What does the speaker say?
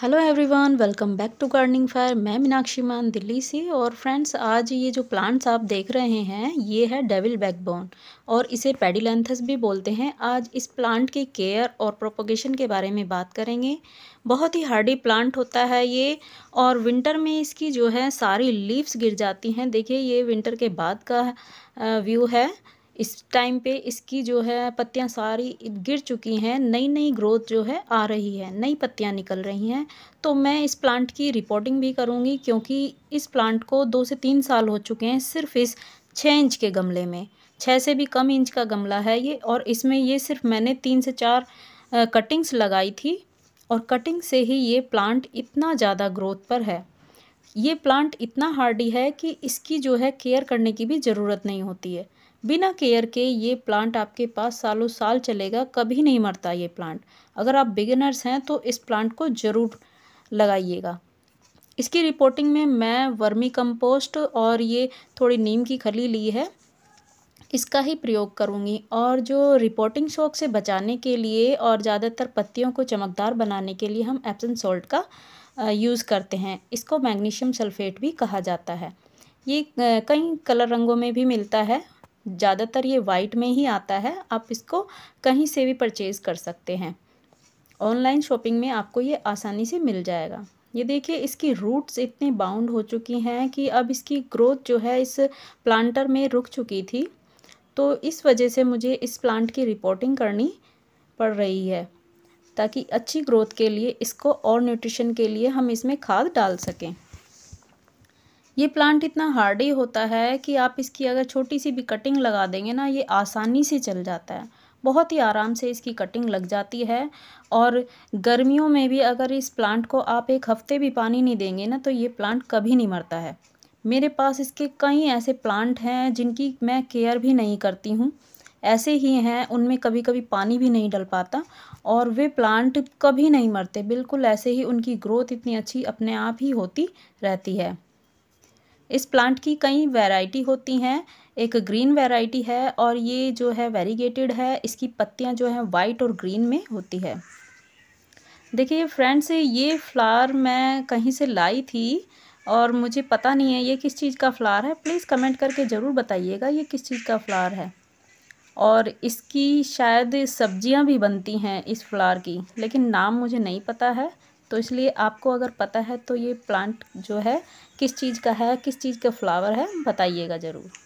hello everyone welcome back to gardening fire मैं मीनाक्षी मान दिल्ली से और फ्रेंड्स आज ये जो प्लांट्स आप देख रहे हैं ये है डेविल बैकबोन और इसे पेडिलेंथस भी बोलते हैं आज इस प्लांट की केयर और प्रोपोगेशन के बारे में बात करेंगे बहुत ही हार्डी प्लांट होता है ये और विंटर में इसकी जो है सारी लीव्स गिर जाती हैं देखिए ये विंटर के बाद का व्यू है इस टाइम पे इसकी जो है पत्तियाँ सारी गिर चुकी हैं नई नई ग्रोथ जो है आ रही है नई पत्तियाँ निकल रही हैं तो मैं इस प्लांट की रिपोर्टिंग भी करूँगी क्योंकि इस प्लांट को दो से तीन साल हो चुके हैं सिर्फ इस छः इंच के गमले में छः से भी कम इंच का गमला है ये और इसमें ये सिर्फ मैंने तीन से चार कटिंग्स लगाई थी और कटिंग से ही ये प्लांट इतना ज़्यादा ग्रोथ पर है ये प्लांट इतना हार्डी है कि इसकी जो है केयर करने की भी ज़रूरत नहीं होती है बिना केयर के ये प्लांट आपके पास सालों साल चलेगा कभी नहीं मरता ये प्लांट अगर आप बिगिनर्स हैं तो इस प्लांट को ज़रूर लगाइएगा इसकी रिपोर्टिंग में मैं वर्मी कंपोस्ट और ये थोड़ी नीम की खली ली है इसका ही प्रयोग करूँगी और जो रिपोर्टिंग शौक से बचाने के लिए और ज़्यादातर पत्तियों को चमकदार बनाने के लिए हम एप्सन सॉल्ट का यूज़ करते हैं इसको मैग्नीशियम सल्फेट भी कहा जाता है ये कई कलर रंगों में भी मिलता है ज़्यादातर ये वाइट में ही आता है आप इसको कहीं से भी परचेज़ कर सकते हैं ऑनलाइन शॉपिंग में आपको ये आसानी से मिल जाएगा ये देखिए इसकी रूट्स इतनी बाउंड हो चुकी हैं कि अब इसकी ग्रोथ जो है इस प्लांटर में रुक चुकी थी तो इस वजह से मुझे इस प्लांट की रिपोर्टिंग करनी पड़ रही है ताकि अच्छी ग्रोथ के लिए इसको और न्यूट्रिशन के लिए हम इसमें खाद डाल सकें ये प्लांट इतना हार्डी होता है कि आप इसकी अगर छोटी सी भी कटिंग लगा देंगे ना ये आसानी से चल जाता है बहुत ही आराम से इसकी कटिंग लग जाती है और गर्मियों में भी अगर इस प्लांट को आप एक हफ्ते भी पानी नहीं देंगे ना तो ये प्लांट कभी नहीं मरता है मेरे पास इसके कई ऐसे प्लांट हैं जिनकी मैं केयर भी नहीं करती हूँ ऐसे ही हैं उनमें कभी कभी पानी भी नहीं डल पाता और वे प्लांट कभी नहीं मरते बिल्कुल ऐसे ही उनकी ग्रोथ इतनी अच्छी अपने आप ही होती रहती है इस प्लांट की कई वैरायटी होती हैं एक ग्रीन वैरायटी है और ये जो है वेरीगेटेड है इसकी पत्तियां जो है वाइट और ग्रीन में होती है देखिए फ्रेंड्स ये फ्लावर मैं कहीं से लाई थी और मुझे पता नहीं है ये किस चीज़ का फ्लावर है प्लीज़ कमेंट करके ज़रूर बताइएगा ये किस चीज़ का फ्लावर है और इसकी शायद सब्जियां भी बनती हैं इस फ्लावर की लेकिन नाम मुझे नहीं पता है तो इसलिए आपको अगर पता है तो ये प्लांट जो है किस चीज़ का है किस चीज़ का फ्लावर है बताइएगा ज़रूर